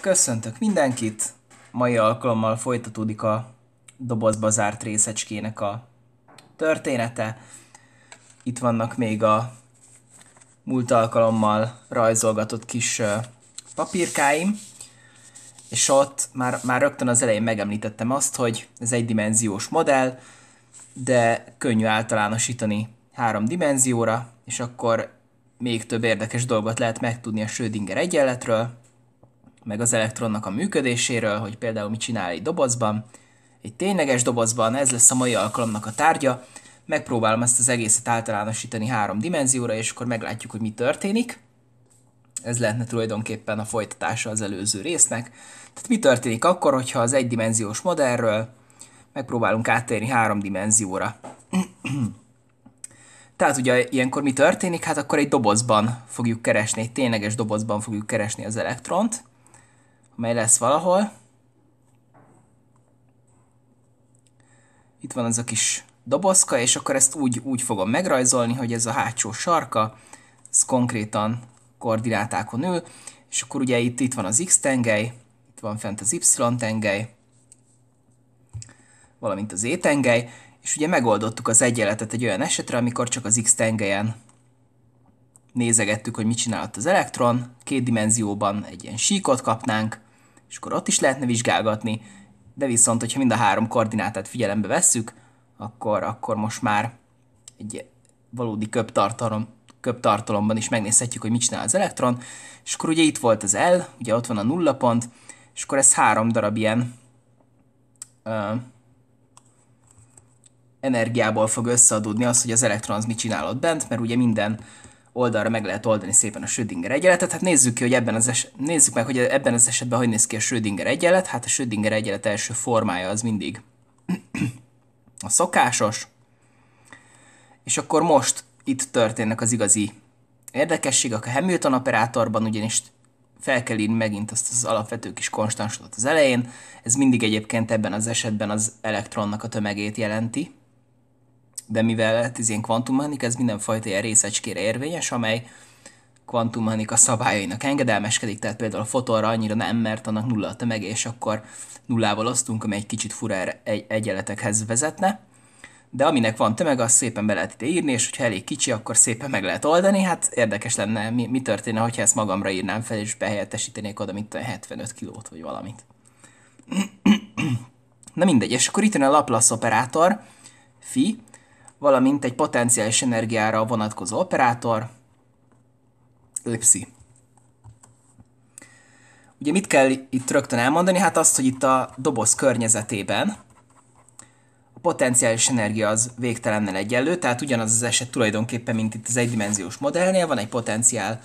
Köszöntök mindenkit! Mai alkalommal folytatódik a dobozba zárt részecskének a története. Itt vannak még a múlt alkalommal rajzolgatott kis papírkáim, és ott már, már rögtön az elején megemlítettem azt, hogy ez egydimenziós modell, de könnyű általánosítani három dimenzióra, és akkor még több érdekes dolgot lehet megtudni a Schrödinger egyenletről, meg az elektronnak a működéséről, hogy például mit csinál egy dobozban. Egy tényleges dobozban ez lesz a mai alkalomnak a tárgya. Megpróbálom ezt az egészet általánosítani három dimenzióra, és akkor meglátjuk, hogy mi történik. Ez lehetne tulajdonképpen a folytatása az előző résznek. Tehát mi történik akkor, hogyha az egydimenziós modellről megpróbálunk áttérni három dimenzióra. Tehát ugye ilyenkor mi történik? Hát akkor egy dobozban fogjuk keresni, egy tényleges dobozban fogjuk keresni az elektront, mely lesz valahol. Itt van ez a kis dobozka, és akkor ezt úgy, úgy fogom megrajzolni, hogy ez a hátsó sarka, ez konkrétan koordinátákon ül, és akkor ugye itt, itt van az X tengely, itt van fent az Y tengely, valamint az E tengely, és ugye megoldottuk az egyenletet egy olyan esetre, amikor csak az X tengelyen nézegettük, hogy mit csinálhat az elektron, két dimenzióban egy ilyen síkot kapnánk, és akkor ott is lehetne vizsgálgatni, de viszont, hogyha mind a három koordinátát figyelembe vesszük, akkor, akkor most már egy valódi köptartalom, köptartalomban is megnézhetjük, hogy mit csinál az elektron, és akkor ugye itt volt az L, ugye ott van a nulla pont, és akkor ez három darab ilyen ö, energiából fog összeadódni az, hogy az elektron az mit csinál ott bent, mert ugye minden oldalra meg lehet oldani szépen a Schrödinger egyenletet. Hát nézzük ki, hogy ebben az es- nézzük meg, hogy ebben az esetben hogy néz ki a Schrödinger egyenlet. Hát a Schrödinger egyenlet első formája az mindig a szokásos. És akkor most itt történnek az igazi érdekességek a Hamilton operátorban, ugyanis fel kell írni megint azt az alapvető kis konstansot az elején. Ez mindig egyébként ebben az esetben az elektronnak a tömegét jelenti, de mivel hát ez ilyen kvantummechanika, ez mindenfajta ilyen részecskére érvényes, amely kvantummechanika szabályainak engedelmeskedik, tehát például a fotonra annyira nem, mert annak nulla a tömeg, és akkor nullával osztunk, ami egy kicsit fura egy egyenletekhez vezetne. De aminek van tömeg, azt szépen be lehet ide írni, és hogyha elég kicsi, akkor szépen meg lehet oldani. Hát érdekes lenne, mi, mi történne, hogyha ezt magamra írnám fel, és behelyettesítenék oda, mint 75 kilót, vagy valamit. Na mindegy, és akkor itt jön a Laplace operátor, fi, valamint egy potenciális energiára vonatkozó operátor, ellipszi. Ugye mit kell itt rögtön elmondani? Hát azt, hogy itt a doboz környezetében a potenciális energia az végtelennel egyenlő, tehát ugyanaz az eset tulajdonképpen, mint itt az egydimenziós modellnél, van egy potenciál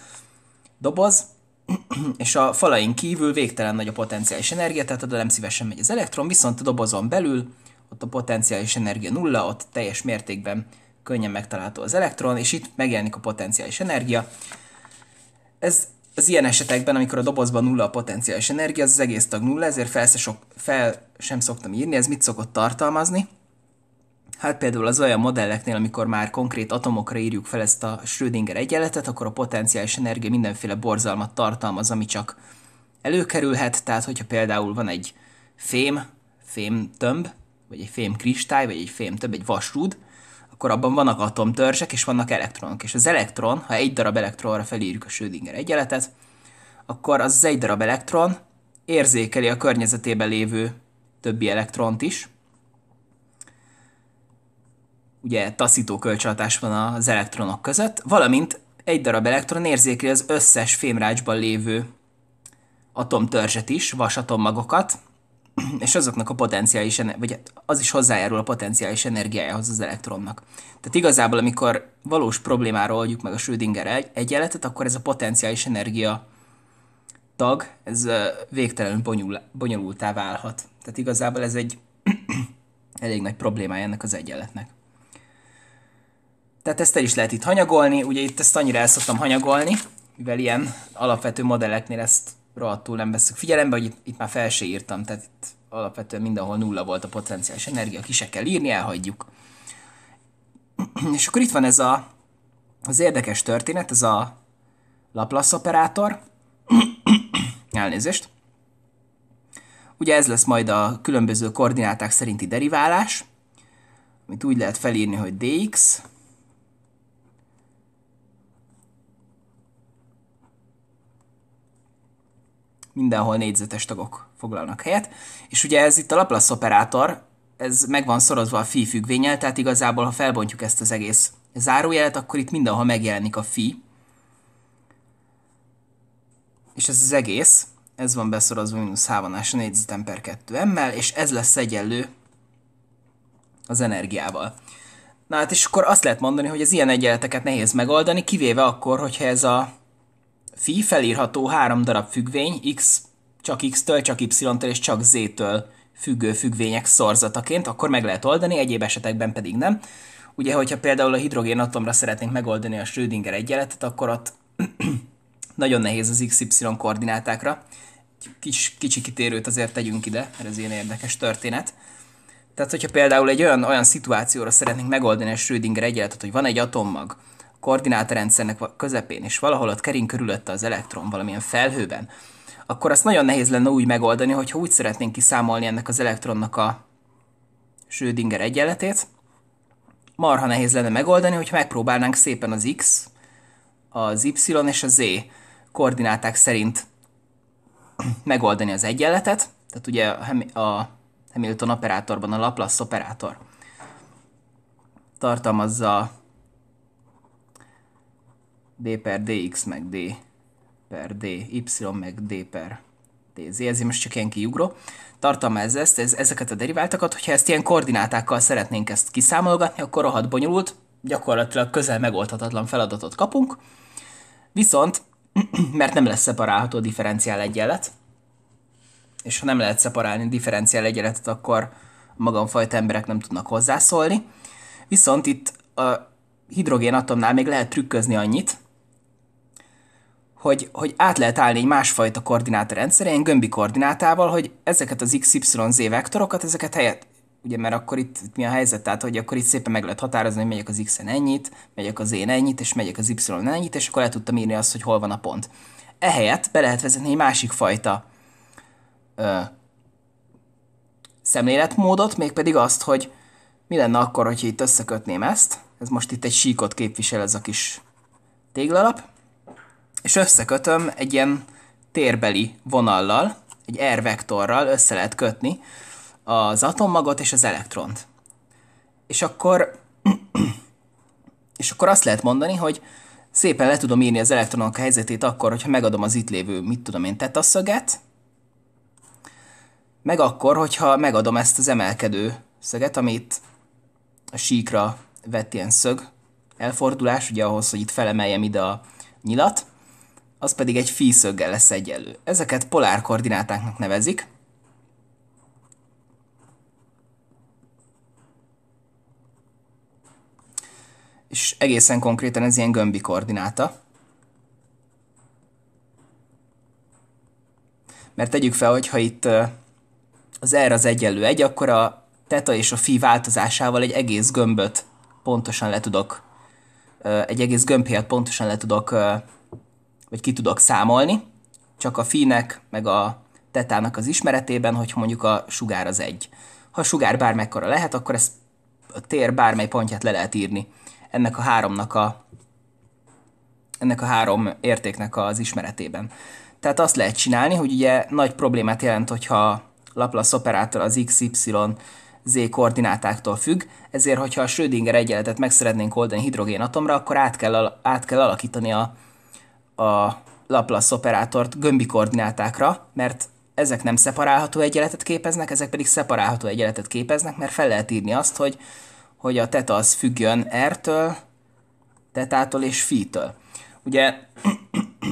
doboz, és a falain kívül végtelen nagy a potenciális energia, tehát oda nem szívesen megy az elektron, viszont a dobozon belül ott a potenciális energia nulla, ott teljes mértékben könnyen megtalálható az elektron, és itt megjelenik a potenciális energia. Ez az ilyen esetekben, amikor a dobozban nulla a potenciális energia, az, az egész tag nulla, ezért fel, se sok, fel sem szoktam írni, ez mit szokott tartalmazni. Hát például az olyan modelleknél, amikor már konkrét atomokra írjuk fel ezt a Schrödinger egyenletet, akkor a potenciális energia mindenféle borzalmat tartalmaz, ami csak előkerülhet, tehát hogyha például van egy fém, fém tömb, vagy egy fém kristály, vagy egy fém több, egy vasrúd, akkor abban vannak atomtörzsek, és vannak elektronok. És az elektron, ha egy darab elektronra felírjuk a Schrödinger egyenletet, akkor az, az egy darab elektron érzékeli a környezetében lévő többi elektront is. Ugye taszító kölcsönhatás van az elektronok között, valamint egy darab elektron érzékeli az összes fémrácsban lévő atomtörzset is, vasatommagokat, és azoknak a potenciális, vagy az is hozzájárul a potenciális energiájához az elektronnak. Tehát igazából, amikor valós problémáról adjuk meg a Schrödinger egy, egyenletet, akkor ez a potenciális energia tag, ez végtelenül bonyol, bonyolultá válhat. Tehát igazából ez egy elég nagy problémája ennek az egyenletnek. Tehát ezt el is lehet itt hanyagolni, ugye itt ezt annyira el szoktam hanyagolni, mivel ilyen alapvető modelleknél ezt rohadtul nem veszük figyelembe, hogy itt, itt már fel se írtam, tehát itt alapvetően mindenhol nulla volt a potenciális energia, ki se kell írni, elhagyjuk. És akkor itt van ez a, az érdekes történet, ez a Laplace operátor. Elnézést. Ugye ez lesz majd a különböző koordináták szerinti deriválás, amit úgy lehet felírni, hogy dx, mindenhol négyzetes tagok foglalnak helyet, és ugye ez itt a Laplace operátor, ez meg van szorozva a fi függvényel, tehát igazából, ha felbontjuk ezt az egész zárójelet, akkor itt mindenhol megjelenik a fi, és ez az egész, ez van beszorozva mínusz hávanás a négyzetem per 2 emmel, és ez lesz egyenlő az energiával. Na hát és akkor azt lehet mondani, hogy az ilyen egyenleteket nehéz megoldani, kivéve akkor, hogyha ez a fi felírható három darab függvény, x csak x-től, csak y-től és csak z-től függő függvények szorzataként, akkor meg lehet oldani, egyéb esetekben pedig nem. Ugye, hogyha például a hidrogén atomra szeretnénk megoldani a Schrödinger egyenletet, akkor ott nagyon nehéz az XY koordinátákra. Kis, kicsi kitérőt azért tegyünk ide, mert ez ilyen érdekes történet. Tehát, hogyha például egy olyan, olyan szituációra szeretnénk megoldani a Schrödinger egyenletet, hogy van egy atommag, koordinátorrendszernek közepén, és valahol ott kering körülötte az elektron valamilyen felhőben, akkor azt nagyon nehéz lenne úgy megoldani, hogyha úgy szeretnénk kiszámolni ennek az elektronnak a Schrödinger egyenletét, marha nehéz lenne megoldani, hogyha megpróbálnánk szépen az X, az Y és a Z koordináták szerint megoldani az egyenletet, tehát ugye a Hamilton operátorban a Laplace operátor tartalmazza d per dx meg d per dy meg d per dz. Ez most csak ilyen kiugró. Tartalmaz ezt, ez, ezeket a deriváltakat, hogyha ezt ilyen koordinátákkal szeretnénk ezt kiszámolgatni, akkor rohadt bonyolult, gyakorlatilag közel megoldhatatlan feladatot kapunk. Viszont, mert nem lesz szeparálható differenciál egyenlet, és ha nem lehet szeparálni differenciál egyenletet, akkor magamfajta emberek nem tudnak hozzászólni. Viszont itt a hidrogén atomnál még lehet trükközni annyit, hogy, hogy át lehet állni egy másfajta koordinátorrendszerre, ilyen gömbi koordinátával, hogy ezeket az XYZ vektorokat, ezeket helyett, ugye mert akkor itt, itt mi a helyzet, tehát hogy akkor itt szépen meg lehet határozni, hogy megyek az X-en ennyit, megyek az én ennyit, és megyek az Y-en ennyit, és akkor le tudtam írni azt, hogy hol van a pont. Ehelyett be lehet vezetni egy másik fajta ö, szemléletmódot, mégpedig azt, hogy mi lenne akkor, hogyha itt összekötném ezt, ez most itt egy síkot képvisel ez a kis téglalap, és összekötöm egy ilyen térbeli vonallal, egy R-vektorral össze lehet kötni az atommagot és az elektront. És akkor, és akkor azt lehet mondani, hogy szépen le tudom írni az elektronok helyzetét akkor, hogyha megadom az itt lévő, mit tudom én, tetaszöget, meg akkor, hogyha megadom ezt az emelkedő szöget, amit a síkra vett ilyen szög elfordulás, ugye ahhoz, hogy itt felemeljem ide a nyilat, az pedig egy físzöggel lesz egyenlő. Ezeket polár koordinátáknak nevezik, és egészen konkrétan ez ilyen gömbi koordináta. Mert tegyük fel, hogy ha itt az R az egyenlő egy, akkor a teta és a fi változásával egy egész gömböt pontosan le tudok, egy egész gömbhelyet pontosan le tudok vagy ki tudok számolni, csak a fínek, meg a tetának az ismeretében, hogy mondjuk a sugár az egy. Ha a sugár bármekkora lehet, akkor ezt a tér bármely pontját le lehet írni. Ennek a háromnak a ennek a három értéknek az ismeretében. Tehát azt lehet csinálni, hogy ugye nagy problémát jelent, hogyha Laplace operátor az x, y, z koordinátáktól függ, ezért hogyha a Schrödinger egyenletet meg szeretnénk oldani hidrogénatomra, akkor át kell, át kell alakítani a a Laplace operátort gömbi koordinátákra, mert ezek nem szeparálható egyenletet képeznek, ezek pedig szeparálható egyenletet képeznek, mert fel lehet írni azt, hogy, hogy a teta az függjön R-től, tetától és fi-től. Ugye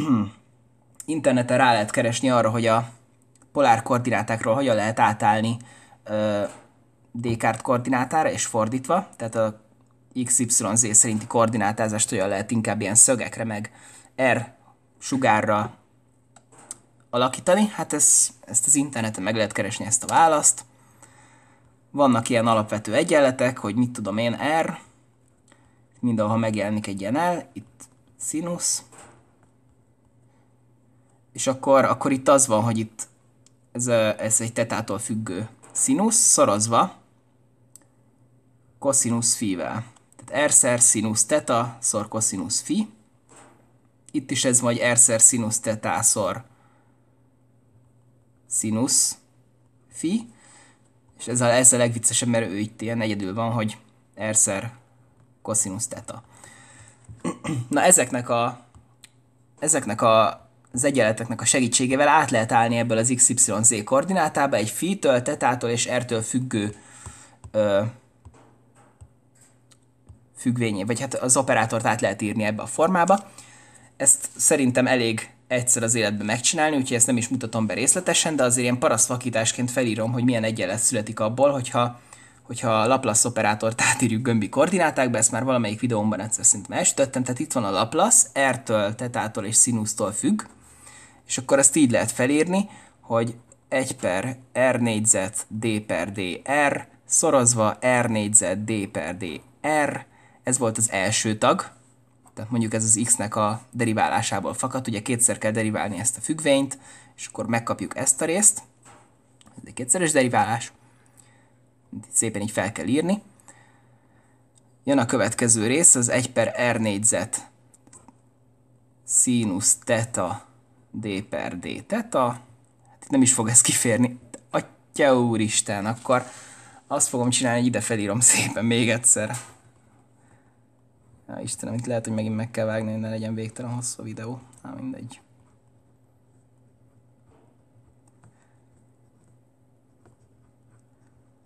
interneten rá lehet keresni arra, hogy a polár koordinátákról hogyan lehet átállni ö, Descartes koordinátára, és fordítva, tehát a XYZ szerinti koordinátázást hogyan lehet inkább ilyen szögekre, meg R sugárra alakítani. Hát ez, ezt az interneten meg lehet keresni ezt a választ. Vannak ilyen alapvető egyenletek, hogy mit tudom én, R, mindenhol megjelenik egy ilyen L, itt színusz, és akkor, akkor itt az van, hogy itt ez, a, ez egy tetától függő színusz szorozva koszinusz fivel. Tehát R szer színusz teta szor koszinusz fi itt is ez vagy erszer színusz tetászor sinus fi, és ez a, ez a legviccesebb, mert ő itt ilyen egyedül van, hogy erszer kosinus teta. Na ezeknek a ezeknek a az egyenleteknek a segítségével át lehet állni ebből az XYZ koordinátába egy fi-től, tetától és r-től függő ö, függvényé, vagy hát az operátort át lehet írni ebbe a formába ezt szerintem elég egyszer az életben megcsinálni, úgyhogy ezt nem is mutatom be részletesen, de azért ilyen parasztvakításként felírom, hogy milyen egyenlet születik abból, hogyha, hogyha a Laplace operátort átírjuk gömbi koordinátákba, ezt már valamelyik videómban egyszer szint megsütöttem, tehát itt van a Laplace, R-től, tetától és színusztól függ, és akkor ezt így lehet felírni, hogy 1 per R négyzet D per D R, szorozva R négyzet D per D R, ez volt az első tag, tehát mondjuk ez az x-nek a deriválásából fakad, ugye kétszer kell deriválni ezt a függvényt, és akkor megkapjuk ezt a részt, ez egy kétszeres deriválás, itt szépen így fel kell írni. Jön a következő rész, az 1 per r négyzet színusz teta d per d teta. Hát nem is fog ez kiférni. Atya úristen, akkor azt fogom csinálni, hogy ide felírom szépen még egyszer. Ja, Istenem, itt lehet, hogy megint meg kell vágni, hogy ne legyen végtelen hosszú a videó. Na mindegy.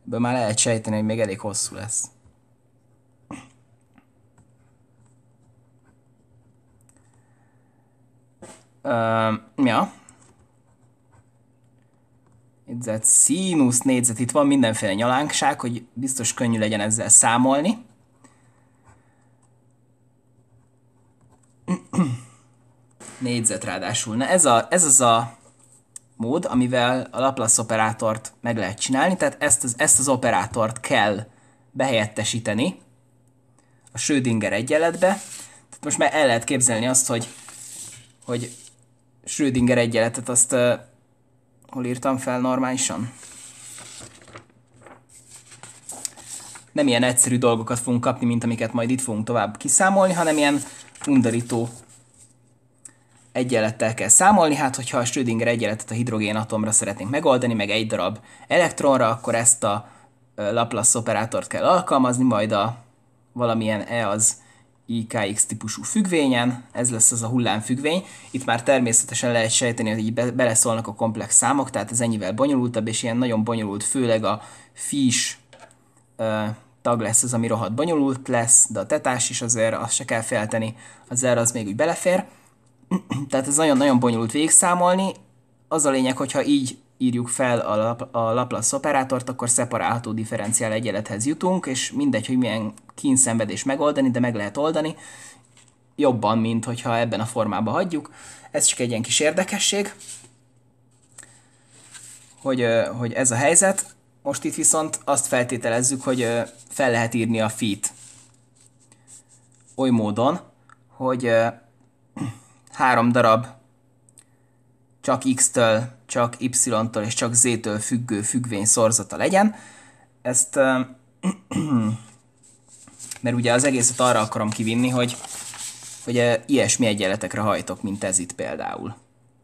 Ebből már lehet sejteni, hogy még elég hosszú lesz. Um, ja. Négyzet, színusz négyzet, itt van mindenféle nyalánkság, hogy biztos könnyű legyen ezzel számolni. négyzet ráadásul. Na ez, a, ez az a mód, amivel a Laplace operátort meg lehet csinálni, tehát ezt az, ezt az operátort kell behelyettesíteni a Schrödinger egyenletbe. Tehát most már el lehet képzelni azt, hogy, hogy Schrödinger egyenletet azt uh, hol írtam fel normálisan? nem ilyen egyszerű dolgokat fogunk kapni, mint amiket majd itt fogunk tovább kiszámolni, hanem ilyen undorító egyenlettel kell számolni, hát hogyha a Schrödinger egyenletet a hidrogénatomra szeretnénk megoldani, meg egy darab elektronra, akkor ezt a Laplace operátort kell alkalmazni, majd a valamilyen E az IKX típusú függvényen, ez lesz az a hullámfüggvény. Itt már természetesen lehet sejteni, hogy így be, beleszólnak a komplex számok, tehát ez ennyivel bonyolultabb, és ilyen nagyon bonyolult, főleg a fis tag lesz az, ami rohadt bonyolult lesz, de a tetás is azért azt se kell felteni, az erre az még úgy belefér. Tehát ez nagyon-nagyon bonyolult végszámolni. Az a lényeg, hogyha így írjuk fel a, lap, a Laplace operátort, akkor szeparálható differenciál egyenlethez jutunk, és mindegy, hogy milyen kínszenvedés megoldani, de meg lehet oldani, jobban, mint hogyha ebben a formában hagyjuk. Ez csak egy ilyen kis érdekesség, hogy, hogy ez a helyzet. Most itt viszont azt feltételezzük, hogy fel lehet írni a fit oly módon, hogy három darab csak x-től, csak y-től és csak z-től függő függvény szorzata legyen. Ezt, mert ugye az egészet arra akarom kivinni, hogy, hogy ilyesmi egyenletekre hajtok, mint ez itt például.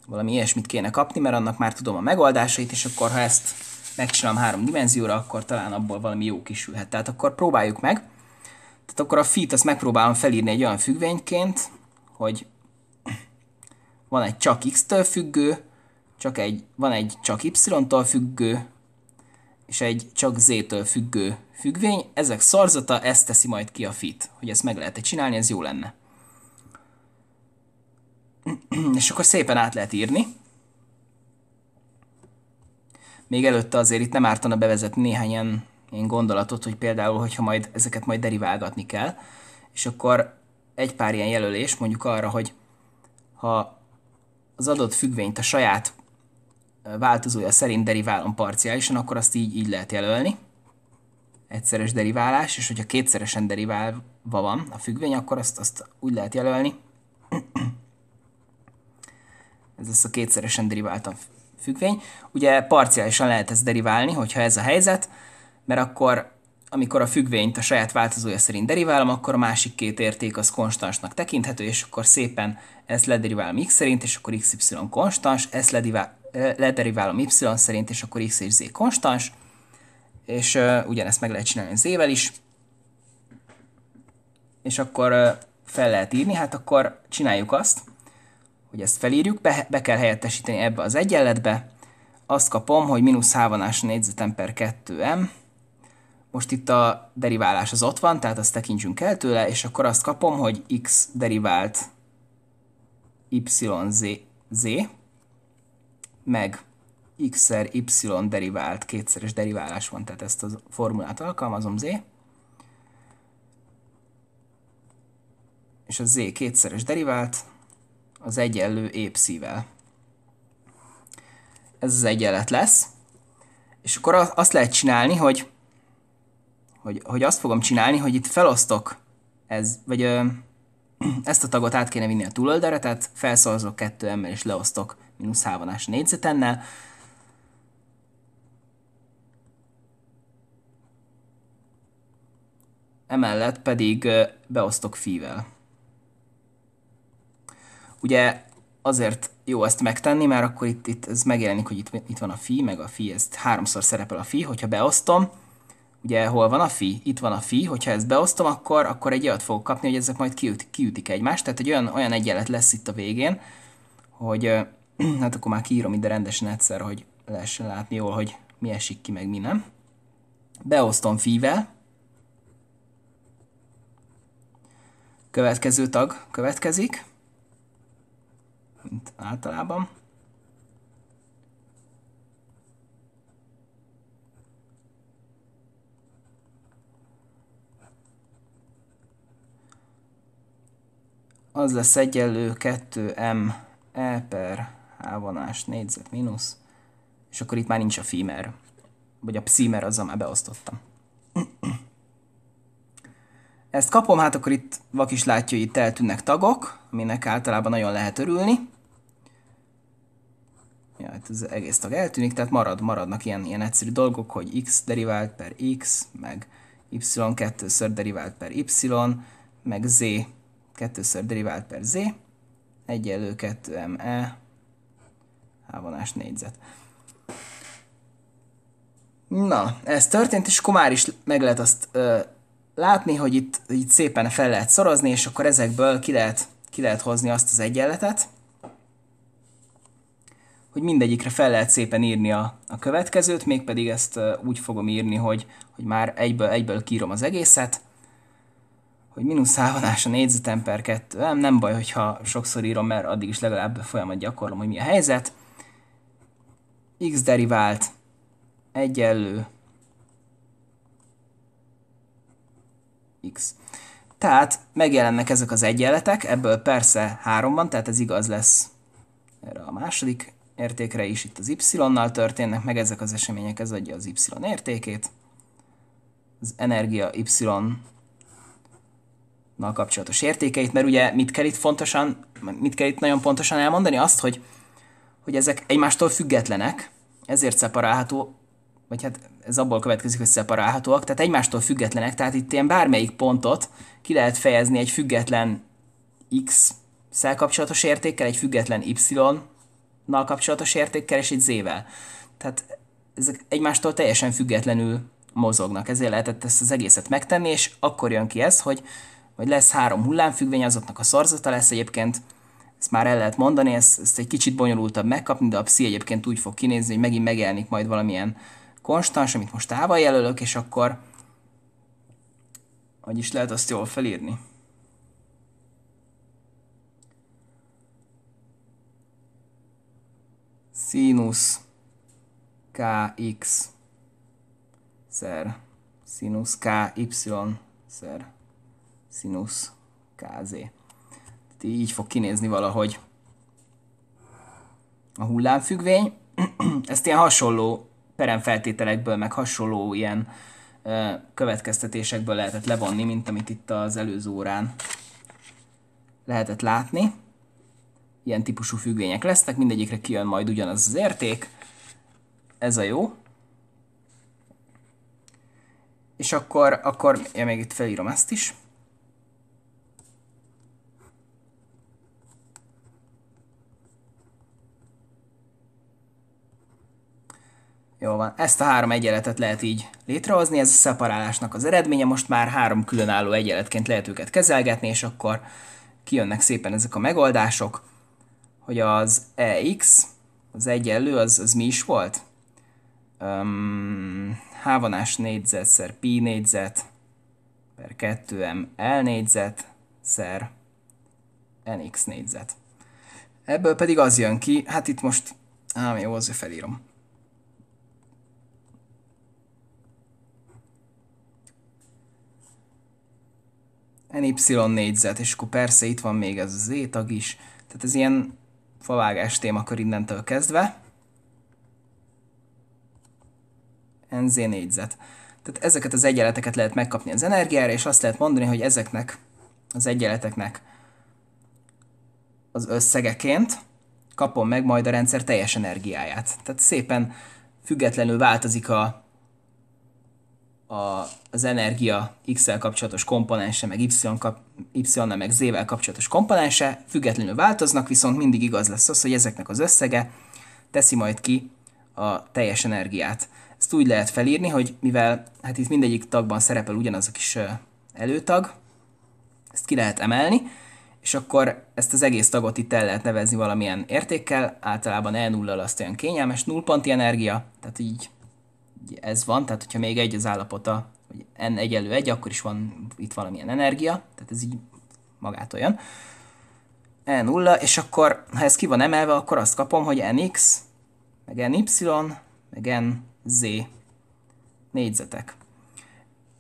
Valami ilyesmit kéne kapni, mert annak már tudom a megoldásait, és akkor ha ezt megcsinálom három dimenzióra, akkor talán abból valami jó kisülhet. Tehát akkor próbáljuk meg. Tehát akkor a fit azt megpróbálom felírni egy olyan függvényként, hogy van egy csak x-től függő, csak egy, van egy csak y-tól függő, és egy csak z-től függő függvény. Ezek szorzata, ezt teszi majd ki a fit. Hogy ezt meg lehet -e csinálni, ez jó lenne. és akkor szépen át lehet írni még előtte azért itt nem ártana bevezetni néhány ilyen, ilyen gondolatot, hogy például, hogyha majd ezeket majd deriválgatni kell, és akkor egy pár ilyen jelölés mondjuk arra, hogy ha az adott függvényt a saját változója szerint deriválom parciálisan, akkor azt így, így lehet jelölni. Egyszeres deriválás, és hogyha kétszeresen deriválva van a függvény, akkor azt, azt úgy lehet jelölni. Ez lesz a kétszeresen deriváltan függvény. Ugye parciálisan lehet ezt deriválni, hogyha ez a helyzet, mert akkor amikor a függvényt a saját változója szerint deriválom, akkor a másik két érték az konstansnak tekinthető, és akkor szépen ezt lederiválom x szerint, és akkor xy konstans, ezt lederiválom y szerint, és akkor x és z konstans, és uh, ugyanezt meg lehet csinálni z-vel is, és akkor uh, fel lehet írni, hát akkor csináljuk azt, hogy ezt felírjuk, be, be kell helyettesíteni ebbe az egyenletbe, azt kapom, hogy mínusz hávanás négyzetem per 2m, most itt a deriválás az ott van, tehát azt tekintsünk el tőle, és akkor azt kapom, hogy x derivált yz, z, meg x-szer y derivált, kétszeres deriválás van, tehát ezt a formulát alkalmazom, z, és a z kétszeres derivált, az egyenlő épszivel. Ez az egyenlet lesz. És akkor azt lehet csinálni, hogy, hogy, hogy azt fogom csinálni, hogy itt felosztok ez, vagy ö, ezt a tagot át kéne vinni a túloldalra, tehát felszorozok 2 m és leosztok mínusz hávonás négyzetennel. Emellett pedig beosztok fivel. Ugye azért jó ezt megtenni, mert akkor itt, itt ez megjelenik, hogy itt, itt van a fi, meg a fi, ezt háromszor szerepel a fi, hogyha beosztom, ugye hol van a fi? Itt van a fi, hogyha ezt beosztom, akkor, akkor egy olyat fogok kapni, hogy ezek majd kiüt, kiütik egymást, tehát egy olyan, olyan egyenlet lesz itt a végén, hogy hát akkor már kiírom ide rendesen egyszer, hogy lehessen látni jól, hogy mi esik ki, meg mi nem. Beosztom fivel, következő tag következik, mint általában. Az lesz egyenlő 2m e per h vonás négyzet mínusz, és akkor itt már nincs a fimer, vagy a pszimer, azzal már beosztottam. Ezt kapom, hát akkor itt vakis látja, hogy itt eltűnnek tagok, aminek általában nagyon lehet örülni ja, itt hát az egész tag eltűnik, tehát marad, maradnak ilyen, ilyen egyszerű dolgok, hogy x derivált per x, meg y kettőször derivált per y, meg z kettőször derivált per z, egyenlő 2me, hávonás négyzet. Na, ez történt, és akkor már is meg lehet azt ö, látni, hogy itt, itt szépen fel lehet szorozni, és akkor ezekből ki lehet, ki lehet hozni azt az egyenletet, hogy mindegyikre fel lehet szépen írni a, a következőt, mégpedig ezt úgy fogom írni, hogy, hogy már egyből, egyből kírom az egészet, hogy mínusz a négyzetem per kettő, nem, nem baj, hogyha sokszor írom, mert addig is legalább folyamat gyakorlom, hogy mi a helyzet. x derivált egyenlő x. Tehát megjelennek ezek az egyenletek, ebből persze három van, tehát ez igaz lesz erre a második értékre is itt az y-nal történnek meg ezek az események, ez adja az y értékét. Az energia y-nal kapcsolatos értékeit, mert ugye mit kell itt fontosan, mit kell itt nagyon pontosan elmondani? Azt, hogy, hogy ezek egymástól függetlenek, ezért szeparálható, vagy hát ez abból következik, hogy szeparálhatóak, tehát egymástól függetlenek, tehát itt ilyen bármelyik pontot ki lehet fejezni egy független x-szel kapcsolatos értékkel, egy független y nal kapcsolatos és z zével, Tehát ezek egymástól teljesen függetlenül mozognak, ezért lehetett ezt az egészet megtenni, és akkor jön ki ez, hogy, hogy lesz három hullámfüggvény, azoknak a szorzata lesz egyébként, ezt már el lehet mondani, ezt, ezt egy kicsit bonyolultabb megkapni, de a pszi egyébként úgy fog kinézni, hogy megint megjelenik majd valamilyen konstans, amit most távol jelölök, és akkor hogy is lehet azt jól felírni. színusz kx szer színusz ky szer színusz kz. Tehát így fog kinézni valahogy a hullámfüggvény. Ezt ilyen hasonló peremfeltételekből, meg hasonló ilyen következtetésekből lehetett levonni, mint amit itt az előző órán lehetett látni ilyen típusú függvények lesznek, mindegyikre kijön majd ugyanaz az érték, ez a jó. És akkor, akkor ja, még itt felírom ezt is. Jó van, ezt a három egyenletet lehet így létrehozni, ez a szeparálásnak az eredménye, most már három különálló egyenletként lehet őket kezelgetni, és akkor kijönnek szépen ezek a megoldások hogy az EX, az egyenlő, az, az mi is volt? Um, H négyzet szer pi négyzet per 2m L négyzet szer NX négyzet. Ebből pedig az jön ki, hát itt most, ám jó, azért felírom. NY négyzet, és akkor persze itt van még ez az Z tag is, tehát ez ilyen favágás témakör innentől kezdve. NZ négyzet. Tehát ezeket az egyenleteket lehet megkapni az energiára, és azt lehet mondani, hogy ezeknek az egyenleteknek az összegeként kapom meg majd a rendszer teljes energiáját. Tehát szépen függetlenül változik a, a az energia X-el kapcsolatos komponense, meg Y-nel, kap, y meg Z-vel kapcsolatos komponense függetlenül változnak, viszont mindig igaz lesz az, hogy ezeknek az összege teszi majd ki a teljes energiát. Ezt úgy lehet felírni, hogy mivel hát itt mindegyik tagban szerepel ugyanaz a kis előtag, ezt ki lehet emelni, és akkor ezt az egész tagot itt el lehet nevezni valamilyen értékkel, általában e 0 azt olyan kényelmes, nullponti energia, tehát így, így ez van, tehát hogyha még egy az állapota hogy n egyenlő egy, akkor is van itt valamilyen energia, tehát ez így magától jön. E0, és akkor ha ez ki van emelve, akkor azt kapom, hogy nx, meg ny, meg nz négyzetek.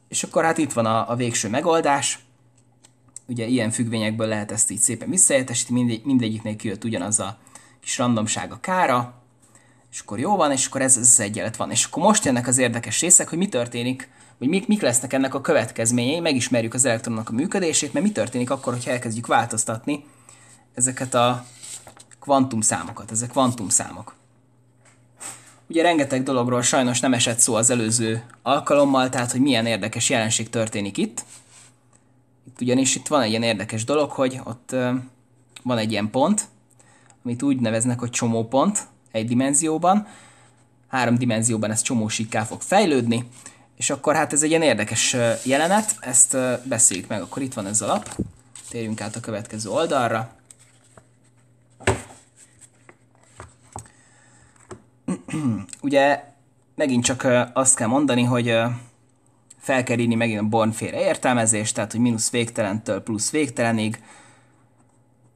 És akkor hát itt van a, a végső megoldás, ugye ilyen függvényekből lehet ezt így szépen visszajeltesíteni, mindegy, mindegyiknél kijött ugyanaz a kis randomság a kára, és akkor jó van, és akkor ez, ez az egyenlet van. És akkor most jönnek az érdekes részek, hogy mi történik hogy mik, mik lesznek ennek a következményei, megismerjük az elektronnak a működését, mert mi történik akkor, hogyha elkezdjük változtatni ezeket a kvantumszámokat, ezek kvantumszámok. Ugye rengeteg dologról sajnos nem esett szó az előző alkalommal, tehát hogy milyen érdekes jelenség történik itt. Itt ugyanis itt van egy ilyen érdekes dolog, hogy ott ö, van egy ilyen pont, amit úgy neveznek, hogy csomópont egy dimenzióban. Három dimenzióban ez csomósíkká fog fejlődni, és akkor hát ez egy ilyen érdekes jelenet, ezt beszéljük meg. Akkor itt van ez a lap. Térjünk át a következő oldalra. Ugye megint csak azt kell mondani, hogy fel kell írni megint a Born féle értelmezést, tehát hogy mínusz végtelentől plusz végtelenig,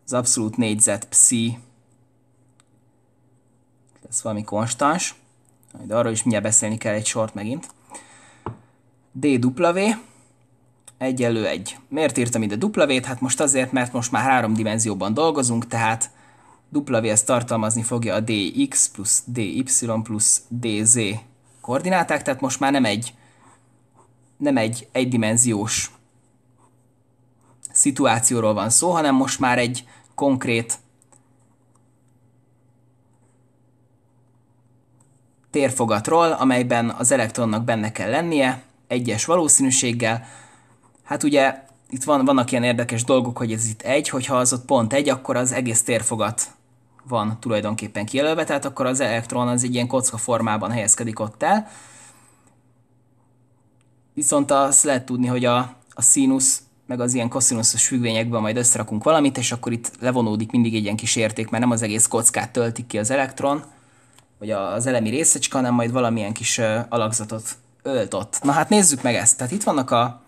az abszolút négyzet psi, ez valami konstans, de arról is mindjárt beszélni kell egy sort megint. DW egyelő 1. Miért írtam ide W-t? Hát most azért, mert most már három dimenzióban dolgozunk, tehát W ezt tartalmazni fogja a dx plusz dy plusz dz koordináták, tehát most már nem egy nem egy egydimenziós szituációról van szó, hanem most már egy konkrét térfogatról, amelyben az elektronnak benne kell lennie, egyes valószínűséggel. Hát ugye itt van, vannak ilyen érdekes dolgok, hogy ez itt egy, hogyha az ott pont egy, akkor az egész térfogat van tulajdonképpen kijelölve, tehát akkor az elektron az egy ilyen kocka formában helyezkedik ott el. Viszont azt lehet tudni, hogy a, a színusz meg az ilyen koszinuszos függvényekben majd összerakunk valamit, és akkor itt levonódik mindig egy ilyen kis érték, mert nem az egész kockát töltik ki az elektron, vagy az elemi részecska, hanem majd valamilyen kis alakzatot ölt ott. Na hát nézzük meg ezt. Tehát itt vannak a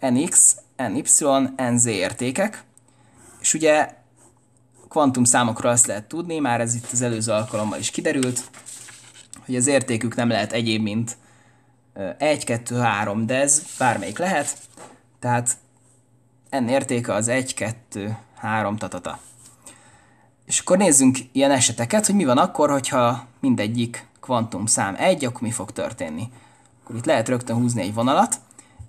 NX, NY, NZ értékek, és ugye kvantum számokról azt lehet tudni, már ez itt az előző alkalommal is kiderült, hogy az értékük nem lehet egyéb, mint 1, 2, 3, de ez bármelyik lehet, tehát n értéke az 1, 2, 3, tatata. És akkor nézzünk ilyen eseteket, hogy mi van akkor, hogyha mindegyik kvantum szám 1, akkor mi fog történni. Akkor itt lehet rögtön húzni egy vonalat,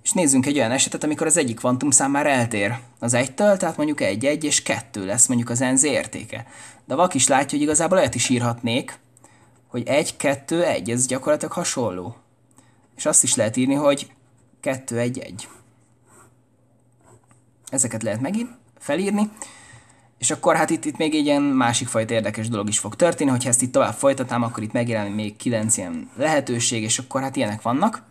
és nézzünk egy olyan esetet, amikor az egyik kvantumszám már eltér az egytől, tehát mondjuk egy, egy és kettő lesz mondjuk az NZ értéke. De a vak is látja, hogy igazából olyat is írhatnék, hogy 1, 2, 1, ez gyakorlatilag hasonló. És azt is lehet írni, hogy 2, 1, 1. Ezeket lehet megint felírni, és akkor hát itt, itt még egy ilyen másik fajta érdekes dolog is fog történni, hogyha ezt itt tovább folytatnám, akkor itt megjelenik még kilenc ilyen lehetőség, és akkor hát ilyenek vannak.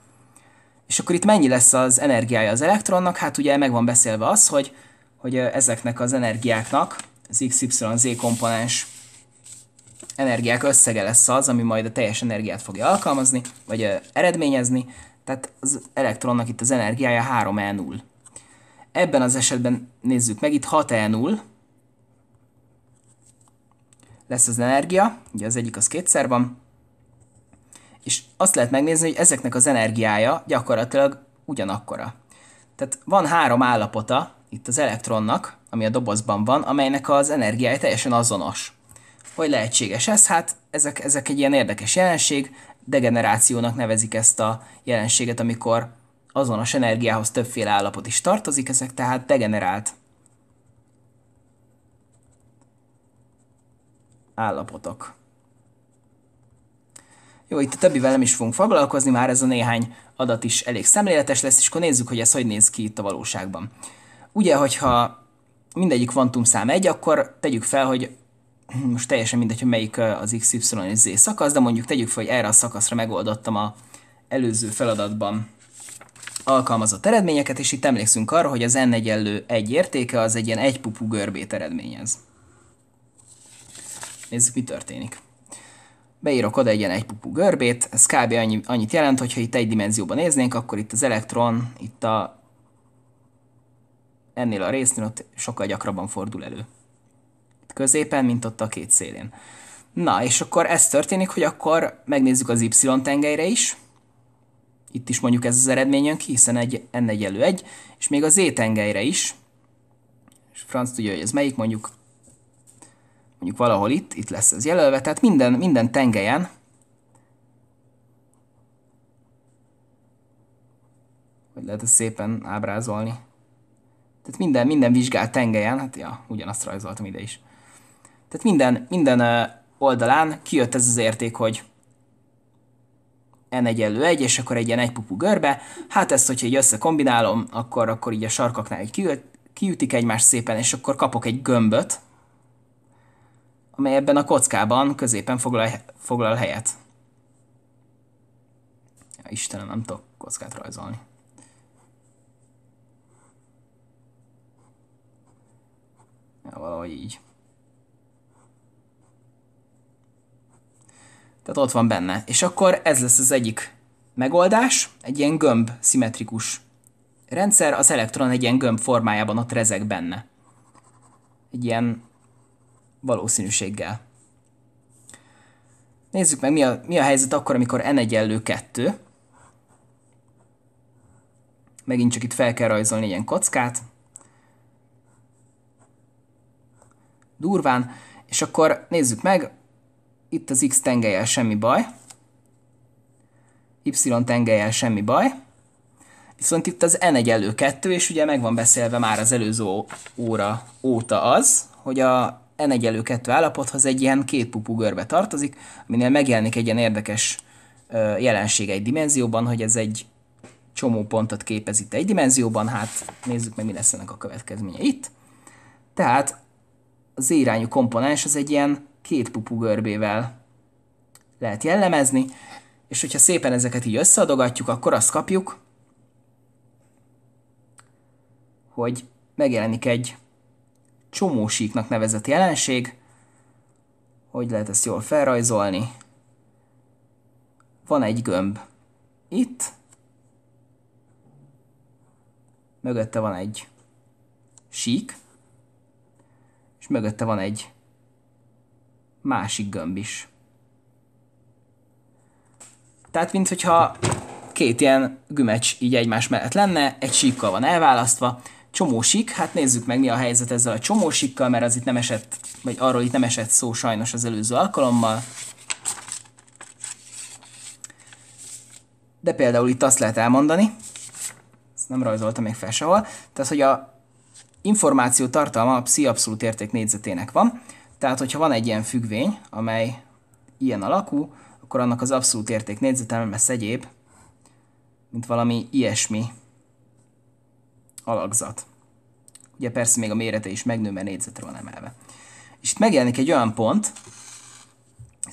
És akkor itt mennyi lesz az energiája az elektronnak? Hát ugye meg van beszélve az, hogy, hogy ezeknek az energiáknak az XYZ komponens energiák összege lesz az, ami majd a teljes energiát fogja alkalmazni, vagy eredményezni, tehát az elektronnak itt az energiája 3E0. Ebben az esetben nézzük meg, itt 6E0, lesz az energia, ugye az egyik az kétszer van, és azt lehet megnézni, hogy ezeknek az energiája gyakorlatilag ugyanakkora. Tehát van három állapota itt az elektronnak, ami a dobozban van, amelynek az energiája teljesen azonos. Hogy lehetséges ez? Hát ezek, ezek egy ilyen érdekes jelenség, degenerációnak nevezik ezt a jelenséget, amikor azonos energiához többféle állapot is tartozik, ezek tehát degenerált állapotok. Jó, itt a többivel nem is fogunk foglalkozni, már ez a néhány adat is elég szemléletes lesz, és akkor nézzük, hogy ez hogy néz ki itt a valóságban. Ugye, hogyha mindegyik kvantumszám egy, akkor tegyük fel, hogy most teljesen mindegy, hogy melyik az x, y és z szakasz, de mondjuk tegyük fel, hogy erre a szakaszra megoldottam a előző feladatban alkalmazott eredményeket, és itt emlékszünk arra, hogy az n egyenlő egy értéke az egy ilyen egypupú görbét eredményez. Nézzük, mi történik. Beírok oda egy ilyen egy pupu görbét, ez kb. Annyi, annyit jelent, hogyha itt egy dimenzióban néznénk, akkor itt az elektron, itt a ennél a résznél ott sokkal gyakrabban fordul elő. Itt középen, mint ott a két szélén. Na, és akkor ez történik, hogy akkor megnézzük az Y-tengelyre is. Itt is mondjuk ez az eredményünk, hiszen egy, n egyenlő egy, és még az Z-tengelyre is. És franc tudja, hogy ez melyik, mondjuk mondjuk valahol itt, itt lesz ez jelölve, tehát minden, minden tengelyen hogy lehet ezt szépen ábrázolni. Tehát minden, minden vizsgált tengelyen, hát ja, ugyanazt rajzoltam ide is. Tehát minden, minden oldalán kijött ez az érték, hogy n egyenlő 1, és akkor egy ilyen egypupú görbe. Hát ezt, hogyha így összekombinálom, akkor, akkor így a sarkaknál így kiüt, kiütik egymást szépen, és akkor kapok egy gömböt, amely ebben a kockában középen foglal, foglal helyet. Ja, Istenem, nem tudok kockát rajzolni. Ja, valahogy így. Tehát ott van benne. És akkor ez lesz az egyik megoldás, egy ilyen gömb szimmetrikus rendszer, az elektron egy ilyen gömb formájában ott rezeg benne. Egy ilyen valószínűséggel. Nézzük meg, mi a, mi a helyzet akkor, amikor n egyenlő 2. Megint csak itt fel kell rajzolni ilyen kockát. Durván. És akkor nézzük meg, itt az x tengelyel semmi baj, y tengelyel semmi baj, viszont itt az n egyenlő 2, és ugye meg van beszélve már az előző óra óta az, hogy a n egyelő kettő állapothoz egy ilyen két pupú görbe tartozik, aminél megjelenik egy ilyen érdekes jelenség egy dimenzióban, hogy ez egy csomó pontot képez itt egy dimenzióban, hát nézzük meg, mi lesz ennek a következménye itt. Tehát az irányú komponens az egy ilyen két pupú görbével lehet jellemezni, és hogyha szépen ezeket így összeadogatjuk, akkor azt kapjuk, hogy megjelenik egy csomósíknak nevezett jelenség. Hogy lehet ezt jól felrajzolni? Van egy gömb itt, mögötte van egy sík, és mögötte van egy másik gömb is. Tehát, mint hogyha két ilyen gümecs így egymás mellett lenne, egy síkkal van elválasztva, Csomósik, hát nézzük meg mi a helyzet ezzel a csomósikkal, mert az itt nem esett, vagy arról itt nem esett szó sajnos az előző alkalommal. De például itt azt lehet elmondani, ezt nem rajzoltam még fel sehol, tehát hogy a információ tartalma a psi abszolút érték négyzetének van, tehát hogyha van egy ilyen függvény, amely ilyen alakú, akkor annak az abszolút érték négyzete nem lesz egyéb, mint valami ilyesmi alakzat. Ugye persze még a mérete is megnő, mert négyzetről nem elve. És itt megjelenik egy olyan pont,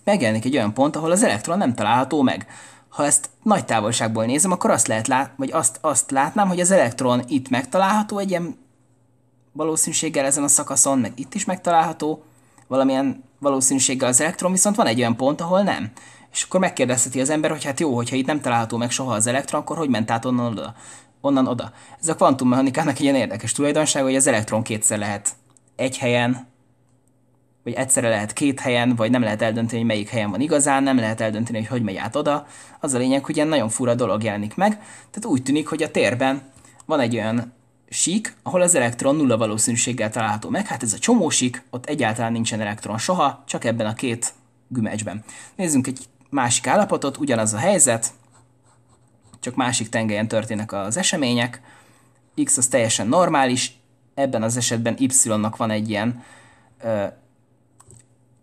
megjelenik egy olyan pont, ahol az elektron nem található meg. Ha ezt nagy távolságból nézem, akkor azt lehet lát, vagy azt, azt látnám, hogy az elektron itt megtalálható egy ilyen valószínűséggel ezen a szakaszon, meg itt is megtalálható, valamilyen valószínűséggel az elektron, viszont van egy olyan pont, ahol nem. És akkor megkérdezheti az ember, hogy hát jó, hogyha itt nem található meg soha az elektron, akkor hogy ment át onnan oda? onnan oda. Ez a kvantummechanikának egy ilyen érdekes tulajdonsága, hogy az elektron kétszer lehet egy helyen, vagy egyszerre lehet két helyen, vagy nem lehet eldönteni, hogy melyik helyen van igazán, nem lehet eldönteni, hogy hogy megy át oda. Az a lényeg, hogy ilyen nagyon fura dolog jelenik meg. Tehát úgy tűnik, hogy a térben van egy olyan sík, ahol az elektron nulla valószínűséggel található meg. Hát ez a csomósik, ott egyáltalán nincsen elektron soha, csak ebben a két gümecsben. Nézzünk egy másik állapotot, ugyanaz a helyzet, csak másik tengelyen történnek az események. X az teljesen normális, ebben az esetben Y-nak van egy ilyen ö,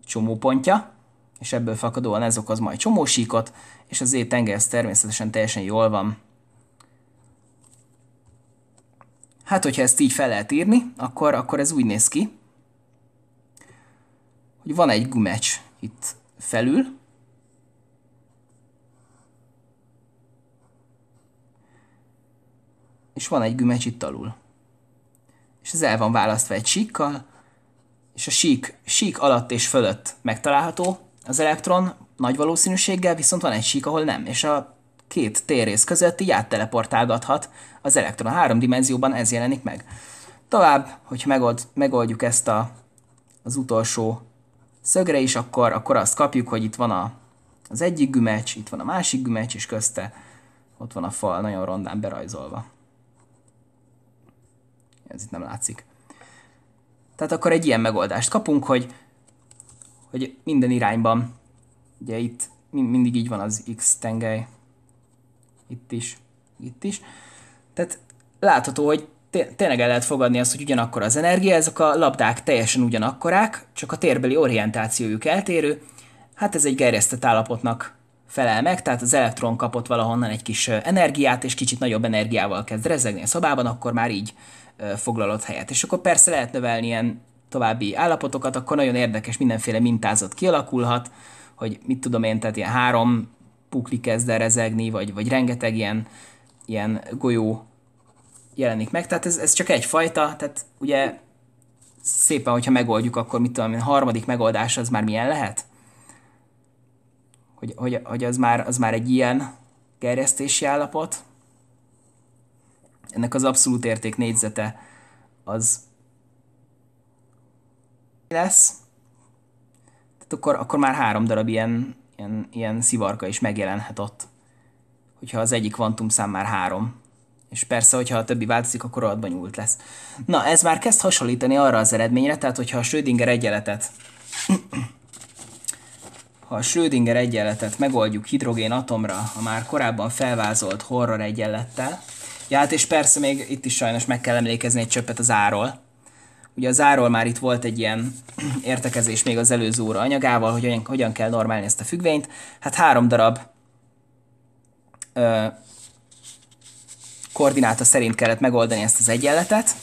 csomópontja, és ebből fakadóan ez okoz majd csomósíkot, és az Z tengely az természetesen teljesen jól van. Hát, hogyha ezt így fel lehet írni, akkor, akkor ez úgy néz ki, hogy van egy gumecs itt felül, és van egy gümecs itt alul. És ez el van választva egy síkkal, és a sík, sík alatt és fölött megtalálható az elektron, nagy valószínűséggel viszont van egy sík, ahol nem, és a két térrész között így átteleportálgathat az elektron. A három dimenzióban ez jelenik meg. Tovább, hogyha megold, megoldjuk ezt a, az utolsó szögre is, akkor, akkor azt kapjuk, hogy itt van a, az egyik gümecs, itt van a másik gümecs, és közte ott van a fal nagyon rondán berajzolva ez itt nem látszik. Tehát akkor egy ilyen megoldást kapunk, hogy, hogy minden irányban, ugye itt mindig így van az x tengely, itt is, itt is. Tehát látható, hogy tényleg el lehet fogadni azt, hogy ugyanakkor az energia, ezek a labdák teljesen ugyanakkorák, csak a térbeli orientációjuk eltérő. Hát ez egy gerjesztett állapotnak felel meg, tehát az elektron kapott valahonnan egy kis energiát, és kicsit nagyobb energiával kezd rezegni a szobában, akkor már így foglalott helyet. És akkor persze lehet növelni ilyen további állapotokat, akkor nagyon érdekes mindenféle mintázat kialakulhat, hogy mit tudom én, tehát ilyen három pukli kezd el rezegni, vagy, vagy rengeteg ilyen, ilyen golyó jelenik meg. Tehát ez, ez csak egyfajta, tehát ugye szépen, hogyha megoldjuk, akkor mit tudom a harmadik megoldás az már milyen lehet? hogy, hogy, hogy az, már, az már egy ilyen gerjesztési állapot. Ennek az abszolút érték négyzete az lesz. Tehát akkor, akkor már három darab ilyen, ilyen, ilyen szivarka is megjelenhet ott. Hogyha az egyik kvantumszám már három. És persze, hogyha a többi változik, akkor adban nyúlt lesz. Na, ez már kezd hasonlítani arra az eredményre, tehát hogyha a Schrödinger egyenletet ha a Schrödinger egyenletet megoldjuk hidrogén atomra a már korábban felvázolt horror egyenlettel, ja hát és persze még itt is sajnos meg kell emlékezni egy csöppet az áról. Ugye az áról már itt volt egy ilyen értekezés még az előző óra anyagával, hogy hogyan, kell normálni ezt a függvényt. Hát három darab ö, koordináta szerint kellett megoldani ezt az egyenletet.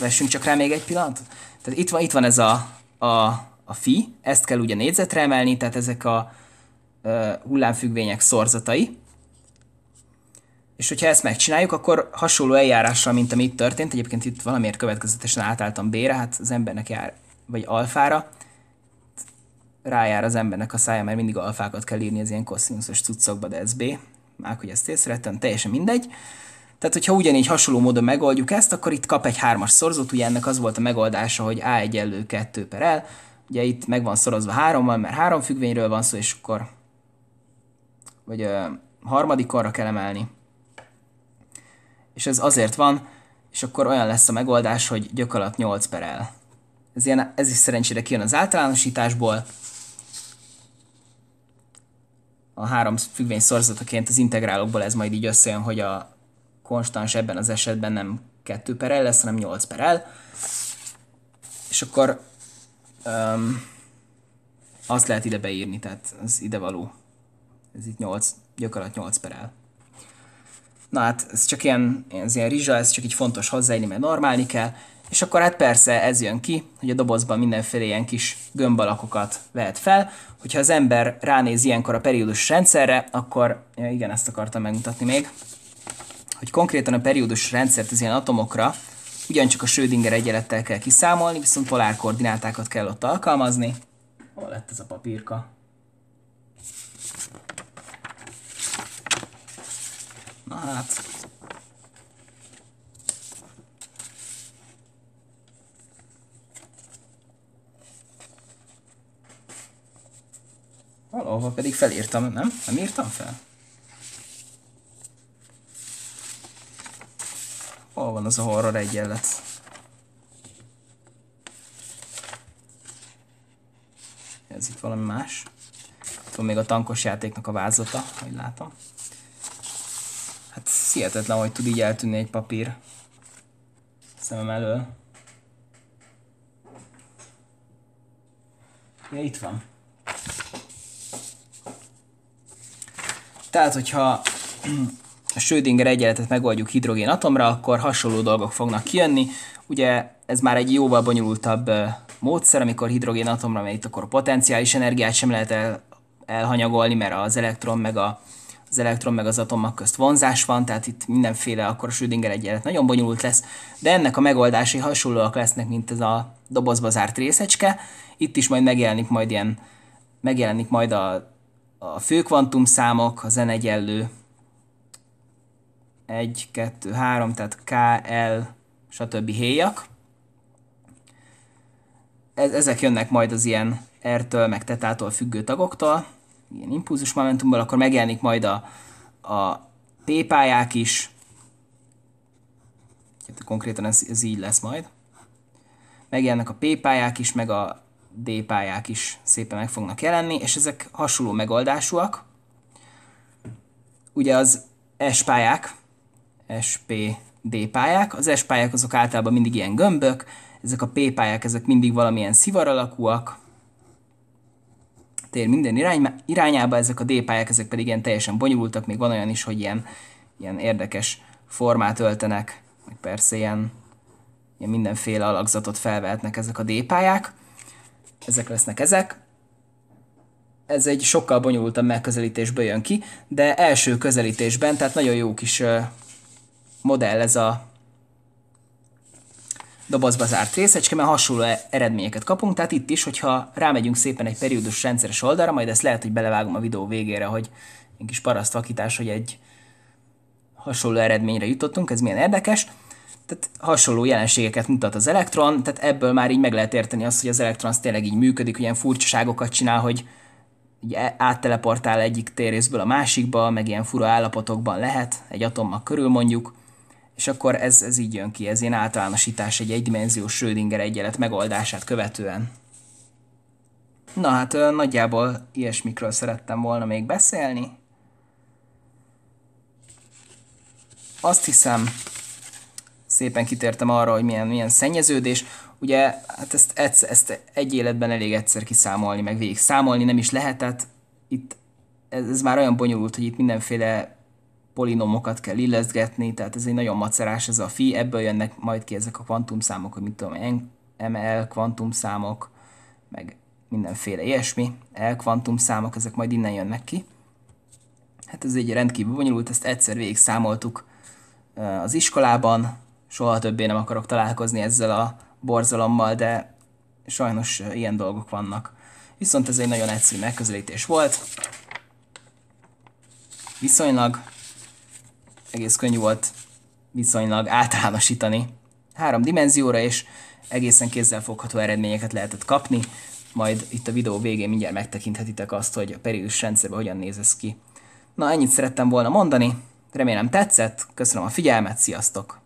Vessünk csak rá még egy pillanat. Tehát itt van, itt van ez a, a a fi, ezt kell ugye négyzetre emelni, tehát ezek a uh, hullámfüggvények szorzatai. És hogyha ezt megcsináljuk, akkor hasonló eljárással, mint ami itt történt, egyébként itt valamiért következetesen átálltam B-re, hát az embernek jár, vagy alfára, rájár az embernek a szája, mert mindig alfákat kell írni az ilyen koszinuszos cuccokba, de ez B. Már hogy ezt észrevettem, teljesen mindegy. Tehát, hogyha ugyanígy hasonló módon megoldjuk ezt, akkor itt kap egy hármas szorzót, ugye ennek az volt a megoldása, hogy A egyenlő 2 per L, Ugye itt meg van szorozva hárommal, mert három függvényről van szó, és akkor vagy ö, harmadik korra kell emelni. És ez azért van, és akkor olyan lesz a megoldás, hogy gyakorlat 8 per el. Ez, ilyen, ez is szerencsére kijön az általánosításból. A három függvény szorzataként az integrálokból ez majd így összejön, hogy a konstans ebben az esetben nem 2 per el lesz, hanem 8 per el. És akkor Um, azt lehet ide beírni, tehát ez ide való. Ez itt 8, gyakorlat 8 perel. Na hát, ez csak ilyen, ez ilyen rizsa, ez csak így fontos hozzáírni, mert normálni kell. És akkor hát persze ez jön ki, hogy a dobozban mindenféle ilyen kis gömbalakokat vehet fel. Hogyha az ember ránéz ilyenkor a periódus rendszerre, akkor ja igen, ezt akartam megmutatni még, hogy konkrétan a periódus rendszert az ilyen atomokra, ugyancsak a Schrödinger egyenlettel kell kiszámolni, viszont polár koordinátákat kell ott alkalmazni. Hol lett ez a papírka? Na hát... Valahova pedig felírtam, nem? Nem írtam fel? van az a horror egyenlet. Ez itt valami más. Itt van még a tankos játéknak a vázlata, hogy látom. Hát hihetetlen, hogy tud így eltűnni egy papír szemem elől. Ja, itt van. Tehát, hogyha Schrödinger egyenletet megoldjuk hidrogén atomra, akkor hasonló dolgok fognak kijönni. Ugye ez már egy jóval bonyolultabb módszer, amikor hidrogén atomra megy, akkor a potenciális energiát sem lehet el, elhanyagolni, mert az elektron meg a, az elektron meg az atomok közt vonzás van, tehát itt mindenféle akkor a Schrödinger egyenlet nagyon bonyolult lesz, de ennek a megoldásai hasonlóak lesznek, mint ez a dobozba zárt részecske. Itt is majd megjelenik majd ilyen, megjelenik majd a, a fő kvantumszámok az n egyenlő 1, 2, 3, tehát K L, stb. héjak. Ezek jönnek majd az ilyen R-től, meg tetától függő tagoktól, ilyen impulzus momentumból, akkor megjelenik majd a, a P pályák is, hát konkrétan ez, ez így lesz majd. Megjelennek a P pályák is, meg a D pályák is szépen meg fognak jelenni, és ezek hasonló megoldásúak. Ugye az S pályák, SPD pályák. Az S pályák azok általában mindig ilyen gömbök, ezek a P pályák, ezek mindig valamilyen szivar alakúak, tér minden irány, irányába, ezek a D pályák, ezek pedig ilyen teljesen bonyolultak, még van olyan is, hogy ilyen, ilyen érdekes formát öltenek, meg persze ilyen, ilyen mindenféle alakzatot felvehetnek ezek a D pályák. Ezek lesznek ezek. Ez egy sokkal bonyolultabb megközelítésből jön ki, de első közelítésben, tehát nagyon jó kis modell, ez a dobozba zárt részecske, mert hasonló eredményeket kapunk, tehát itt is, hogyha rámegyünk szépen egy periódus rendszeres oldalra, majd ezt lehet, hogy belevágom a videó végére, hogy egy kis parasztvakítás, hogy egy hasonló eredményre jutottunk, ez milyen érdekes. Tehát hasonló jelenségeket mutat az elektron, tehát ebből már így meg lehet érteni azt, hogy az elektron az tényleg így működik, hogy ilyen furcsaságokat csinál, hogy így e- átteleportál egyik térészből a másikba, meg ilyen fura állapotokban lehet, egy atommal körül mondjuk és akkor ez, ez így jön ki, ez ilyen általánosítás egy egydimenziós Schrödinger egyenlet megoldását követően. Na hát nagyjából ilyesmikről szerettem volna még beszélni. Azt hiszem, szépen kitértem arra, hogy milyen, milyen szennyeződés. Ugye, hát ezt, ezt, ezt egy életben elég egyszer kiszámolni, meg végig számolni nem is lehetett. Itt ez, ez már olyan bonyolult, hogy itt mindenféle polinomokat kell illeszgetni, tehát ez egy nagyon macerás ez a fi, ebből jönnek majd ki ezek a kvantumszámok, hogy mit tudom, ML kvantumszámok, meg mindenféle ilyesmi, L kvantumszámok, ezek majd innen jönnek ki. Hát ez egy rendkívül bonyolult, ezt egyszer végig számoltuk az iskolában, soha többé nem akarok találkozni ezzel a borzalommal, de sajnos ilyen dolgok vannak. Viszont ez egy nagyon egyszerű megközelítés volt, viszonylag egész könnyű volt viszonylag általánosítani három dimenzióra, és egészen fogható eredményeket lehetett kapni, majd itt a videó végén mindjárt megtekinthetitek azt, hogy a periódus rendszerben hogyan néz ez ki. Na, ennyit szerettem volna mondani, remélem tetszett, köszönöm a figyelmet, sziasztok!